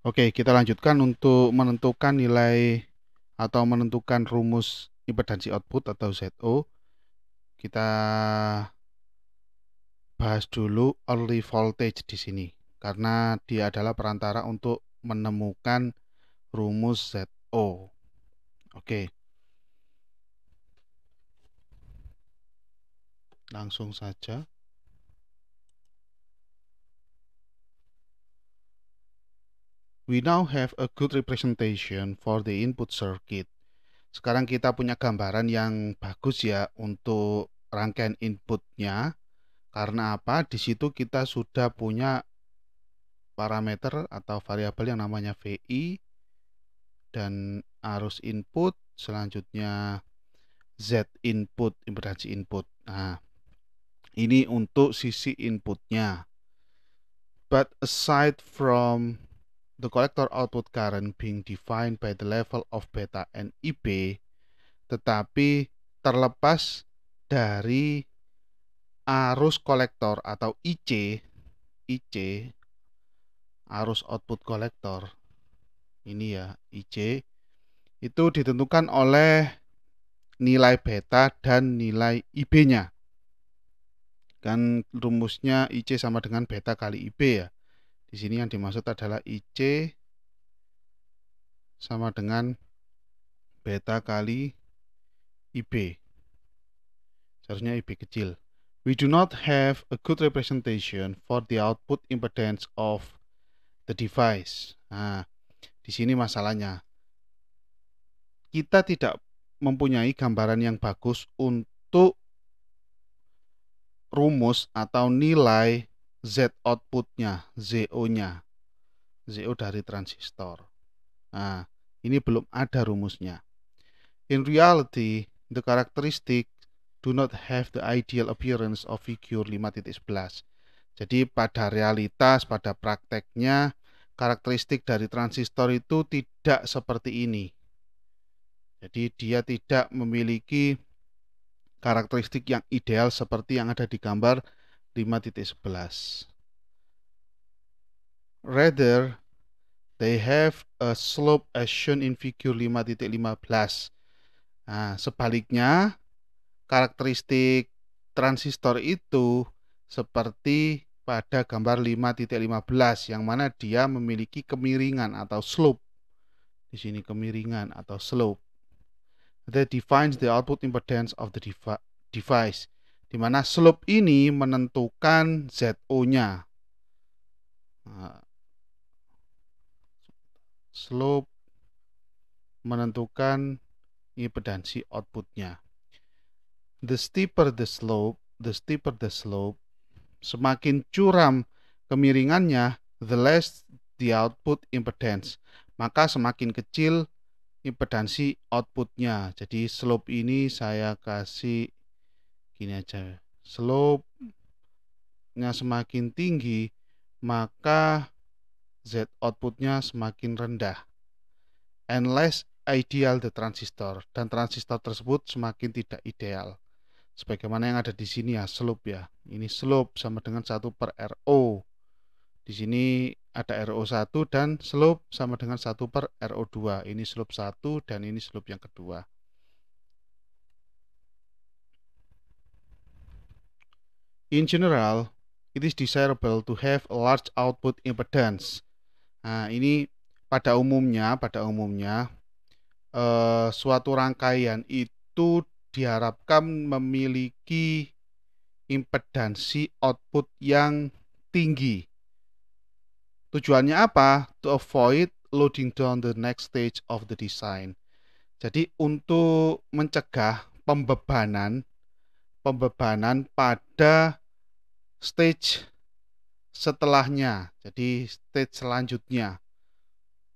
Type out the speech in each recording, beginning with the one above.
Oke, kita lanjutkan untuk menentukan nilai atau menentukan rumus impedansi output atau ZO. Kita bahas dulu early voltage di sini karena dia adalah perantara untuk menemukan rumus ZO. Oke. Langsung saja. we now have a good representation for the input circuit. Sekarang kita punya gambaran yang bagus ya untuk rangkaian inputnya. Karena apa? Di situ kita sudah punya parameter atau variabel yang namanya VI dan arus input, selanjutnya Z input, impedansi input. Nah, ini untuk sisi inputnya. But aside from the collector output current being defined by the level of beta and IP, tetapi terlepas dari arus kolektor atau IC IC arus output kolektor ini ya IC itu ditentukan oleh nilai beta dan nilai IB-nya. Kan rumusnya IC sama dengan beta kali IB ya. Di sini yang dimaksud adalah IC sama dengan beta kali IB. Seharusnya IB kecil. We do not have a good representation for the output impedance of the device. Nah, di sini masalahnya. Kita tidak mempunyai gambaran yang bagus untuk rumus atau nilai Z outputnya, ZO-nya. ZO dari transistor. Nah, ini belum ada rumusnya. In reality, the characteristic do not have the ideal appearance of figure 5.11. Jadi pada realitas, pada prakteknya, karakteristik dari transistor itu tidak seperti ini. Jadi dia tidak memiliki karakteristik yang ideal seperti yang ada di gambar 5.11 rather they have a slope as shown in figure 5.15 nah sebaliknya karakteristik transistor itu seperti pada gambar 5.15 yang mana dia memiliki kemiringan atau slope. Di sini kemiringan atau slope. That defines the output impedance of the device di mana slope ini menentukan ZO-nya. Nah, slope menentukan impedansi outputnya. The steeper the slope, the steeper the slope, semakin curam kemiringannya, the less the output impedance. Maka semakin kecil impedansi outputnya. Jadi slope ini saya kasih gini aja slope nya semakin tinggi maka Z outputnya semakin rendah and less ideal the transistor dan transistor tersebut semakin tidak ideal sebagaimana yang ada di sini ya slope ya ini slope sama dengan 1 per RO di sini ada RO1 dan slope sama dengan 1 per RO2 ini slope 1 dan ini slope yang kedua In general, it is desirable to have a large output impedance. Nah, ini pada umumnya, pada umumnya eh, suatu rangkaian itu diharapkan memiliki impedansi output yang tinggi. Tujuannya apa? To avoid loading down the next stage of the design. Jadi untuk mencegah pembebanan pembebanan pada stage setelahnya. Jadi stage selanjutnya.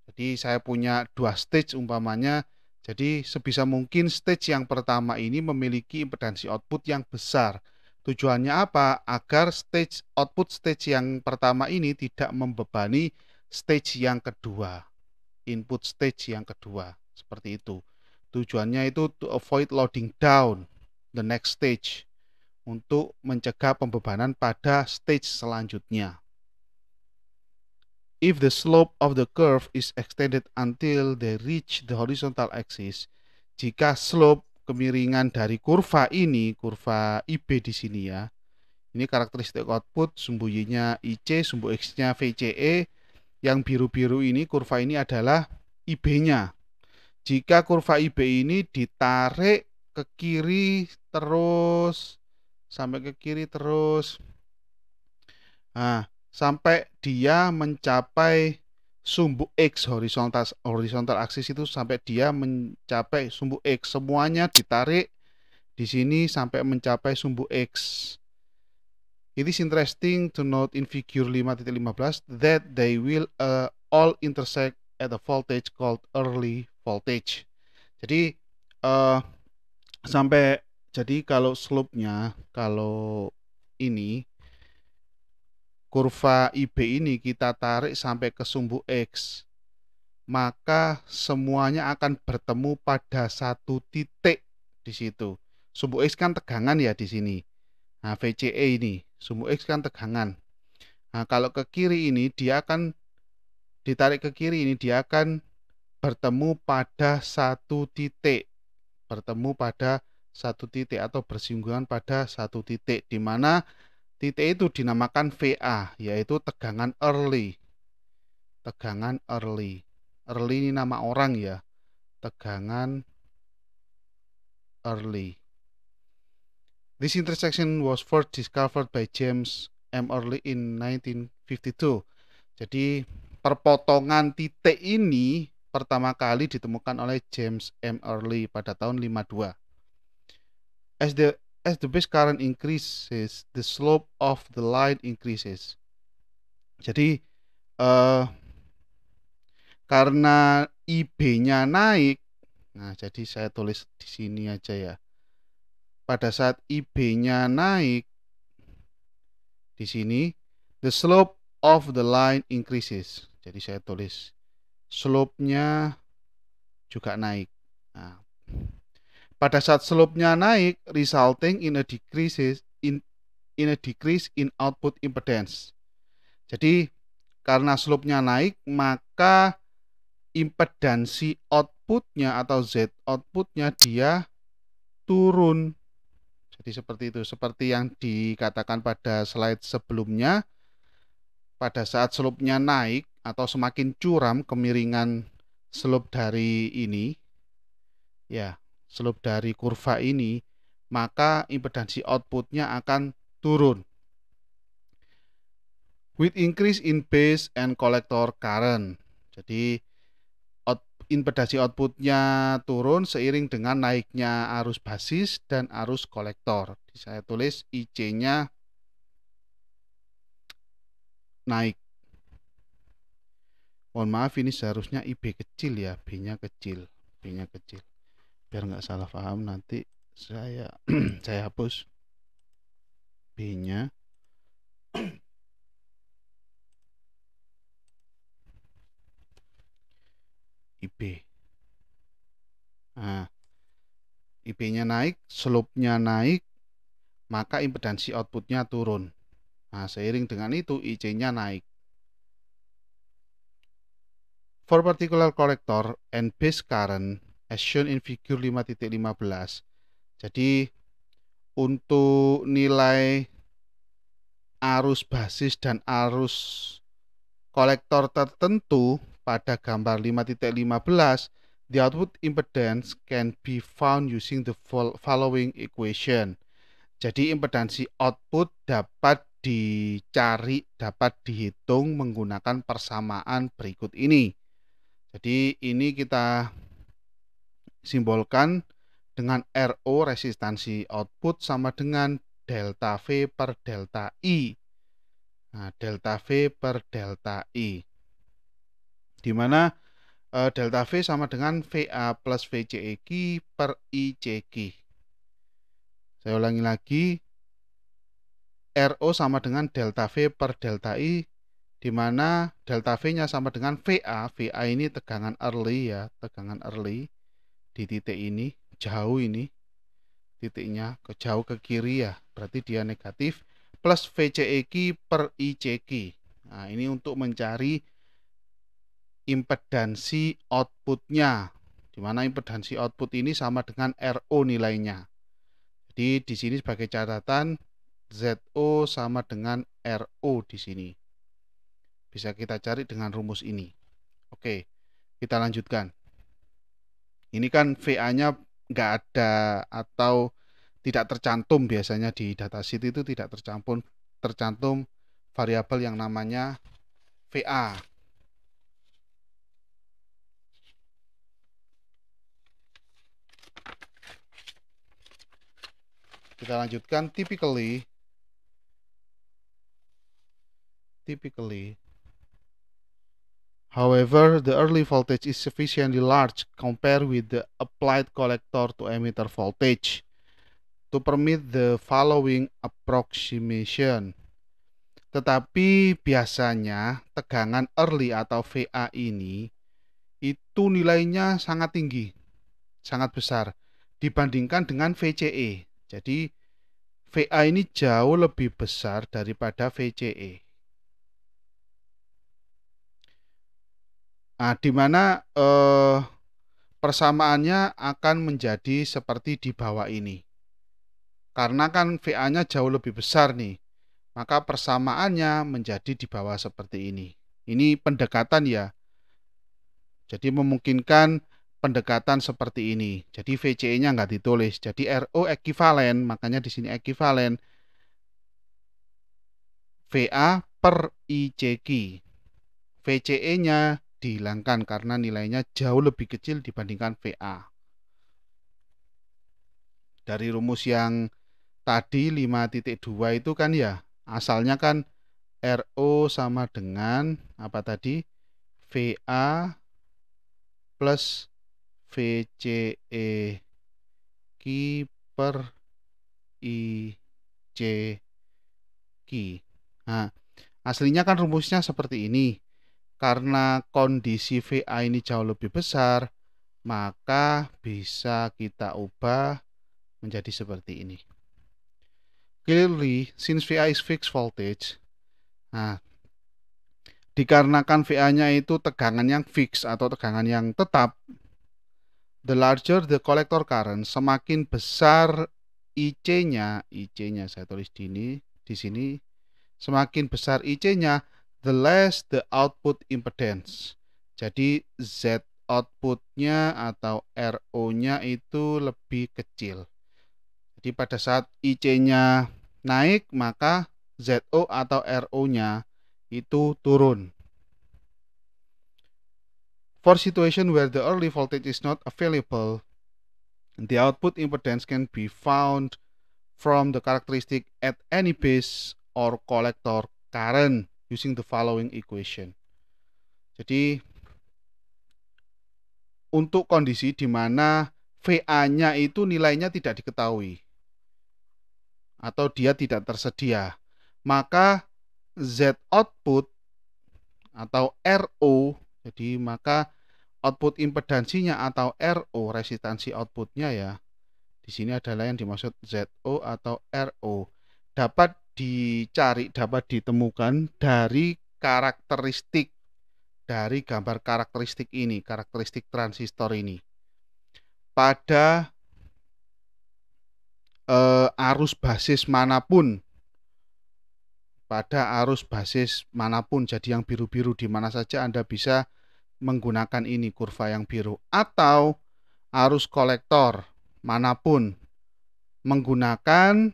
Jadi saya punya dua stage umpamanya. Jadi sebisa mungkin stage yang pertama ini memiliki impedansi output yang besar. Tujuannya apa? Agar stage output stage yang pertama ini tidak membebani stage yang kedua. Input stage yang kedua. Seperti itu. Tujuannya itu to avoid loading down the next stage untuk mencegah pembebanan pada stage selanjutnya. If the slope of the curve is extended until they reach the horizontal axis, jika slope kemiringan dari kurva ini, kurva IB di sini ya, ini karakteristik output sumbu Y-nya IC, sumbu X-nya VCE, yang biru-biru ini kurva ini adalah IB-nya. Jika kurva IB ini ditarik ke kiri terus sampai ke kiri terus. Nah, sampai dia mencapai sumbu X horizontal horizontal aksis itu sampai dia mencapai sumbu X. Semuanya ditarik di sini sampai mencapai sumbu X. It is interesting to note in figure 5.15 that they will uh, all intersect at a voltage called early voltage. Jadi uh, sampai jadi kalau slope-nya kalau ini kurva IB ini kita tarik sampai ke sumbu X maka semuanya akan bertemu pada satu titik di situ. Sumbu X kan tegangan ya di sini. Nah, VCE ini, sumbu X kan tegangan. Nah, kalau ke kiri ini dia akan ditarik ke kiri ini dia akan bertemu pada satu titik. Bertemu pada satu titik atau bersinggungan pada satu titik di mana titik itu dinamakan VA yaitu tegangan early tegangan early early ini nama orang ya tegangan early this intersection was first discovered by James M. Early in 1952 jadi perpotongan titik ini pertama kali ditemukan oleh James M. Early pada tahun 52 As the as the base current increases, the slope of the line increases. Jadi uh, karena IB-nya naik, nah jadi saya tulis di sini aja ya. Pada saat IB-nya naik di sini, the slope of the line increases. Jadi saya tulis slope-nya juga naik. Nah, pada saat slope-nya naik, resulting in a decrease in, in a decrease in output impedance. Jadi karena slope-nya naik, maka impedansi outputnya atau Z outputnya dia turun. Jadi seperti itu, seperti yang dikatakan pada slide sebelumnya, pada saat slope-nya naik atau semakin curam kemiringan slope dari ini, ya slope dari kurva ini, maka impedansi outputnya akan turun. With increase in base and collector current. Jadi out, impedansi outputnya turun seiring dengan naiknya arus basis dan arus kolektor. Saya tulis IC-nya naik. Mohon maaf ini seharusnya IB kecil ya, B-nya kecil, B-nya kecil biar nggak salah paham nanti saya saya hapus B nya IP nah IP nya naik slope nya naik maka impedansi outputnya turun nah seiring dengan itu IC nya naik for particular collector and base current as shown in figure 5.15 jadi untuk nilai arus basis dan arus kolektor tertentu pada gambar 5.15 the output impedance can be found using the following equation jadi impedansi output dapat dicari dapat dihitung menggunakan persamaan berikut ini jadi ini kita Simbolkan dengan RO resistansi output sama dengan delta V per delta I. Nah, delta V per delta I. Di mana eh, delta V sama dengan VA plus VCEQ per ICQ. Saya ulangi lagi. RO sama dengan delta V per delta I di mana delta V-nya sama dengan VA. VA ini tegangan early ya, tegangan early di titik ini jauh ini titiknya ke jauh ke kiri ya berarti dia negatif plus VCEQ per ICQ e nah ini untuk mencari impedansi outputnya dimana impedansi output ini sama dengan RO nilainya jadi di sini sebagai catatan ZO sama dengan RO di sini bisa kita cari dengan rumus ini oke kita lanjutkan ini kan VA-nya nggak ada atau tidak tercantum biasanya di datasheet itu tidak tercantum tercantum variabel yang namanya VA. Kita lanjutkan typically typically However, the early voltage is sufficiently large compared with the applied collector to emitter voltage to permit the following approximation. Tetapi biasanya tegangan early atau VA ini itu nilainya sangat tinggi, sangat besar dibandingkan dengan VCE. Jadi VA ini jauh lebih besar daripada VCE. Nah, di mana eh, persamaannya akan menjadi seperti di bawah ini. Karena kan VA-nya jauh lebih besar nih, maka persamaannya menjadi di bawah seperti ini. Ini pendekatan ya. Jadi memungkinkan pendekatan seperti ini. Jadi VCE-nya nggak ditulis. Jadi RO ekivalen, makanya di sini ekivalen. VA per ICQ. VCE-nya dihilangkan karena nilainya jauh lebih kecil dibandingkan VA. Dari rumus yang tadi 5.2 itu kan ya asalnya kan RO sama dengan apa tadi VA plus VCE ki per IC Nah, aslinya kan rumusnya seperti ini karena kondisi VA ini jauh lebih besar, maka bisa kita ubah menjadi seperti ini. Clearly, since VA is fixed voltage, nah, dikarenakan VA-nya itu tegangan yang fix atau tegangan yang tetap, the larger the collector current, semakin besar IC-nya, IC-nya saya tulis di sini di sini, semakin besar IC-nya, the less the output impedance. Jadi Z outputnya atau RO-nya itu lebih kecil. Jadi pada saat IC-nya naik maka ZO atau RO-nya itu turun. For situation where the early voltage is not available, the output impedance can be found from the characteristic at any base or collector current using the following equation. Jadi untuk kondisi di mana VA-nya itu nilainya tidak diketahui atau dia tidak tersedia, maka Z output atau RO, jadi maka output impedansinya atau RO, resistansi outputnya ya, di sini adalah yang dimaksud ZO atau RO, dapat dicari dapat ditemukan dari karakteristik dari gambar karakteristik ini, karakteristik transistor ini. Pada eh, arus basis manapun, pada arus basis manapun, jadi yang biru-biru di mana saja Anda bisa menggunakan ini kurva yang biru atau arus kolektor manapun menggunakan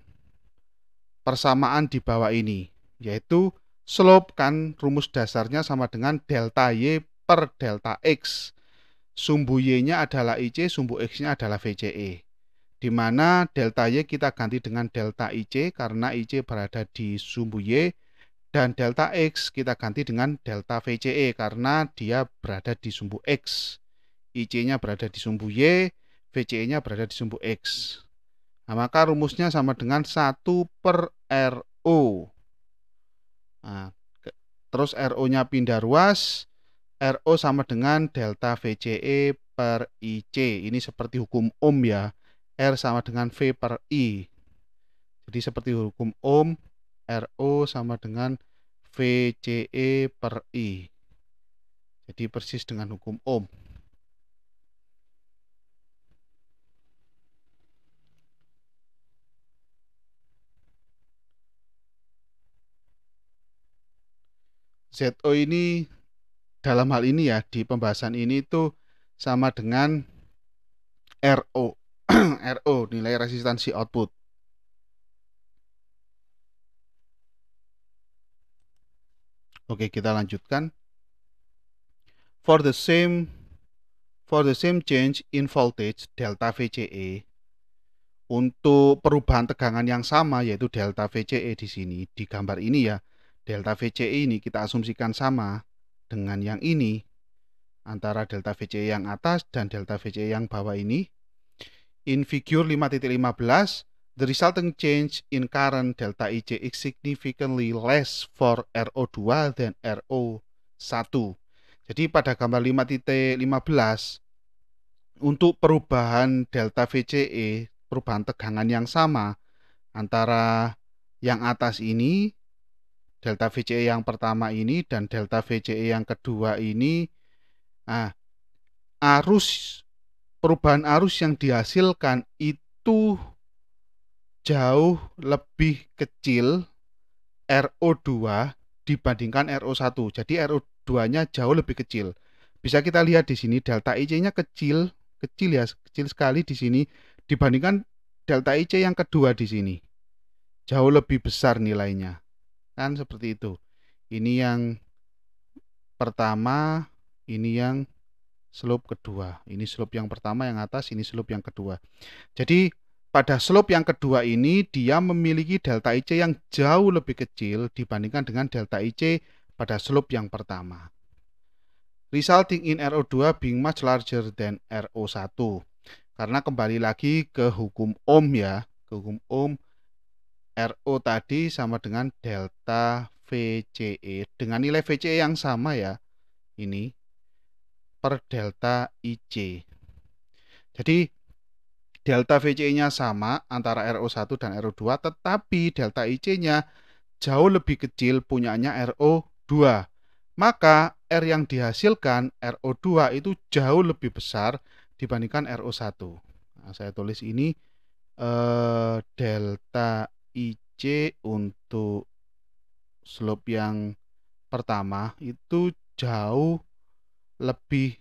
persamaan di bawah ini, yaitu slope kan rumus dasarnya sama dengan delta Y per delta X. Sumbu Y-nya adalah IC, sumbu X-nya adalah VCE. Di mana delta Y kita ganti dengan delta IC karena IC berada di sumbu Y, dan delta X kita ganti dengan delta VCE karena dia berada di sumbu X. IC-nya berada di sumbu Y, VCE-nya berada di sumbu X. Nah, maka rumusnya sama dengan 1 per RO. Nah, terus RO-nya pindah ruas, RO sama dengan delta VCE per IC. Ini seperti hukum Ohm ya. R sama dengan V per I. Jadi seperti hukum Ohm, RO sama dengan VCE per I. Jadi persis dengan hukum Ohm. ZO ini dalam hal ini ya di pembahasan ini itu sama dengan RO RO nilai resistansi output Oke, kita lanjutkan. For the same for the same change in voltage delta VCE untuk perubahan tegangan yang sama yaitu delta VCE di sini di gambar ini ya delta VCE ini kita asumsikan sama dengan yang ini antara delta VCE yang atas dan delta VCE yang bawah ini. In figure 5.15, the resulting change in current delta IC is significantly less for RO2 than RO1. Jadi pada gambar 5.15 untuk perubahan delta VCE, perubahan tegangan yang sama antara yang atas ini delta VCE yang pertama ini dan delta VCE yang kedua ini nah, arus perubahan arus yang dihasilkan itu jauh lebih kecil RO2 dibandingkan RO1. Jadi RO2-nya jauh lebih kecil. Bisa kita lihat di sini delta IC-nya kecil, kecil ya, kecil sekali di sini dibandingkan delta IC e yang kedua di sini. Jauh lebih besar nilainya kan seperti itu ini yang pertama ini yang slope kedua ini slope yang pertama yang atas ini slope yang kedua jadi pada slope yang kedua ini dia memiliki delta IC yang jauh lebih kecil dibandingkan dengan delta IC pada slope yang pertama. Resulting in RO2 being much larger than RO1. Karena kembali lagi ke hukum ohm ya, ke hukum ohm RO tadi sama dengan delta VCE dengan nilai VCE yang sama ya ini per delta IC. Jadi delta VCE-nya sama antara RO1 dan RO2 tetapi delta IC-nya jauh lebih kecil punyanya RO2. Maka R yang dihasilkan RO2 itu jauh lebih besar dibandingkan RO1. Nah, saya tulis ini eh, delta IC untuk slope yang pertama itu jauh lebih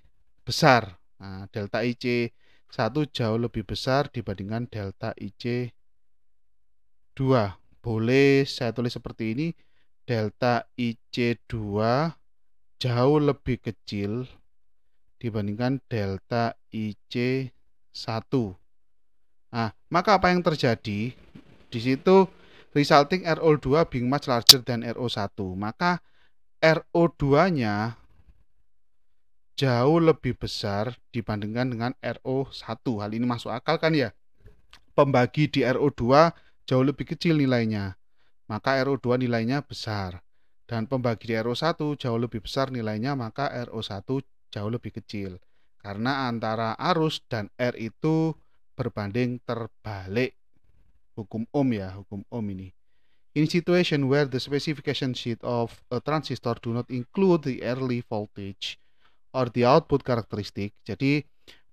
besar. Nah, delta IC satu jauh lebih besar dibandingkan delta IC 2. Boleh saya tulis seperti ini, delta IC 2 jauh lebih kecil dibandingkan delta IC 1. Nah, maka apa yang terjadi? Di situ resulting RO2 being much larger than RO1. Maka RO2-nya jauh lebih besar dibandingkan dengan RO1. Hal ini masuk akal kan ya? Pembagi di RO2 jauh lebih kecil nilainya. Maka RO2 nilainya besar. Dan pembagi di RO1 jauh lebih besar nilainya, maka RO1 jauh lebih kecil. Karena antara arus dan R itu berbanding terbalik hukum ohm ya, hukum ohm ini. In situation where the specification sheet of a transistor do not include the early voltage or the output characteristic. Jadi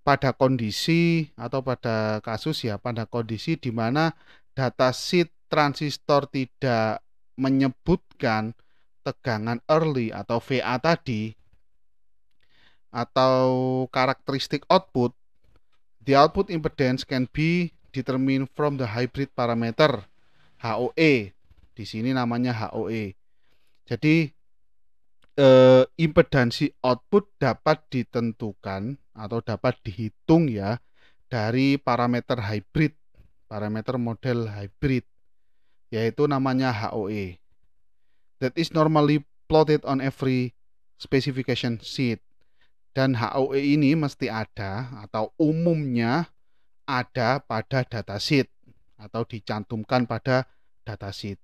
pada kondisi atau pada kasus ya, pada kondisi di mana data sheet transistor tidak menyebutkan tegangan early atau VA tadi atau karakteristik output, the output impedance can be determine from the hybrid parameter HOE. Di sini namanya HOE. Jadi eh, impedansi output dapat ditentukan atau dapat dihitung ya dari parameter hybrid, parameter model hybrid yaitu namanya HOE. That is normally plotted on every specification sheet. Dan HOE ini mesti ada atau umumnya ada pada datasheet atau dicantumkan pada datasheet.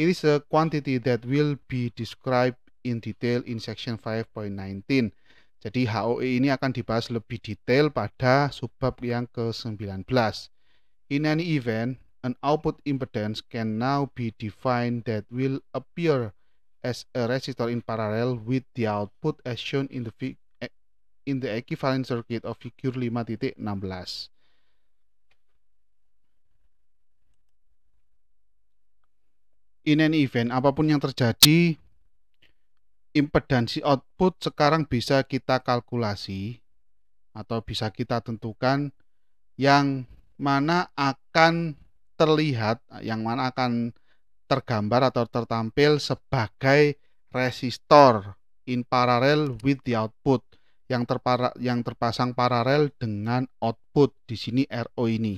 It is a quantity that will be described in detail in section 5.19. Jadi HOE ini akan dibahas lebih detail pada subbab yang ke-19. In any event, an output impedance can now be defined that will appear as a resistor in parallel with the output as shown in the in the equivalent circuit of figure 5.16. in an event apapun yang terjadi impedansi output sekarang bisa kita kalkulasi atau bisa kita tentukan yang mana akan terlihat yang mana akan tergambar atau tertampil sebagai resistor in parallel with the output yang terpara yang terpasang paralel dengan output di sini RO ini.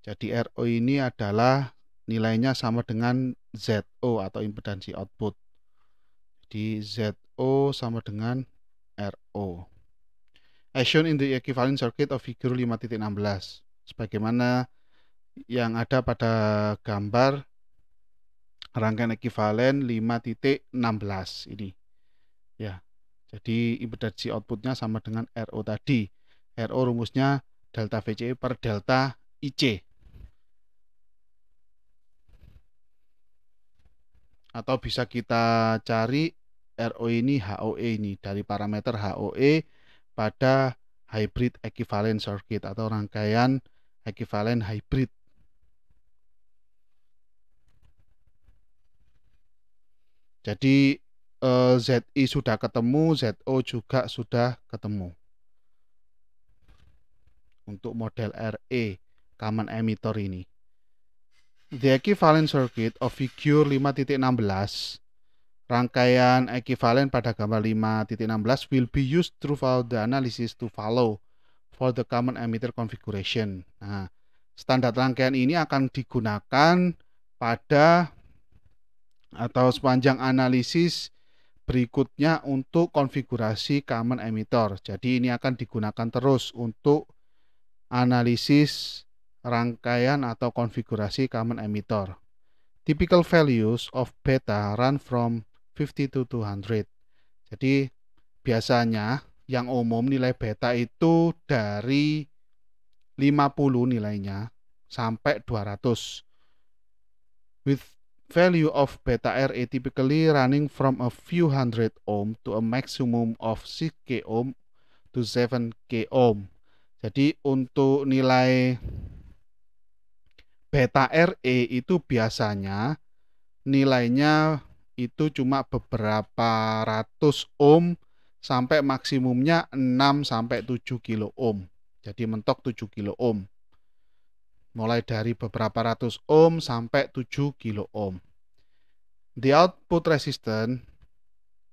Jadi RO ini adalah nilainya sama dengan ZO atau impedansi output. di ZO sama dengan RO. As shown in the equivalent circuit of figure 5.16 sebagaimana yang ada pada gambar rangkaian ekivalen 5.16 ini. Ya. Jadi impedansi outputnya sama dengan RO tadi. RO rumusnya delta VCE per delta IC. atau bisa kita cari RO e ini HOE ini dari parameter HOE pada hybrid equivalent circuit atau rangkaian equivalent hybrid. Jadi eh, ZI sudah ketemu, ZO juga sudah ketemu. Untuk model RE common emitter ini. The equivalent circuit of figure 5.16 rangkaian equivalent pada gambar 5.16 will be used throughout the analysis to follow for the common emitter configuration. Nah, standar rangkaian ini akan digunakan pada atau sepanjang analisis berikutnya untuk konfigurasi common emitter. Jadi ini akan digunakan terus untuk analisis rangkaian atau konfigurasi common emitter. Typical values of beta run from 50 to 200. Jadi biasanya yang umum nilai beta itu dari 50 nilainya sampai 200. With value of beta RA typically running from a few hundred ohm to a maximum of 6k ohm to 7k ohm. Jadi untuk nilai beta RE itu biasanya nilainya itu cuma beberapa ratus ohm sampai maksimumnya 6 sampai 7 kilo ohm. Jadi mentok 7 kilo ohm. Mulai dari beberapa ratus ohm sampai 7 kilo ohm. The output resistance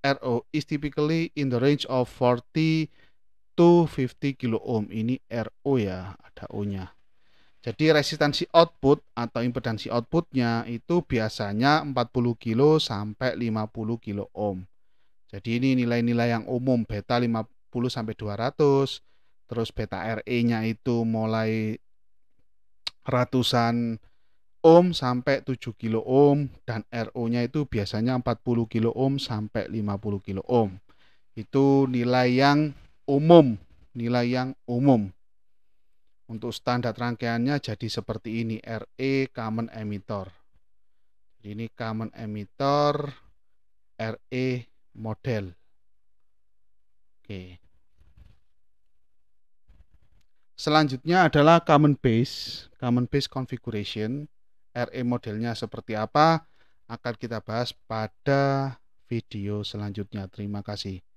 RO is typically in the range of 40 to 50 kilo ohm. Ini RO ya, ada O-nya. Jadi resistansi output atau impedansi outputnya itu biasanya 40 kilo sampai 50 kilo ohm. Jadi ini nilai-nilai yang umum beta 50 sampai 200, terus beta RE-nya itu mulai ratusan ohm sampai 7 kilo ohm dan RO-nya itu biasanya 40 kilo ohm sampai 50 kilo ohm. Itu nilai yang umum, nilai yang umum. Untuk standar rangkaiannya jadi seperti ini, RE common emitter. Jadi ini common emitter RE model. Oke. Selanjutnya adalah common base, common base configuration. RE modelnya seperti apa akan kita bahas pada video selanjutnya. Terima kasih.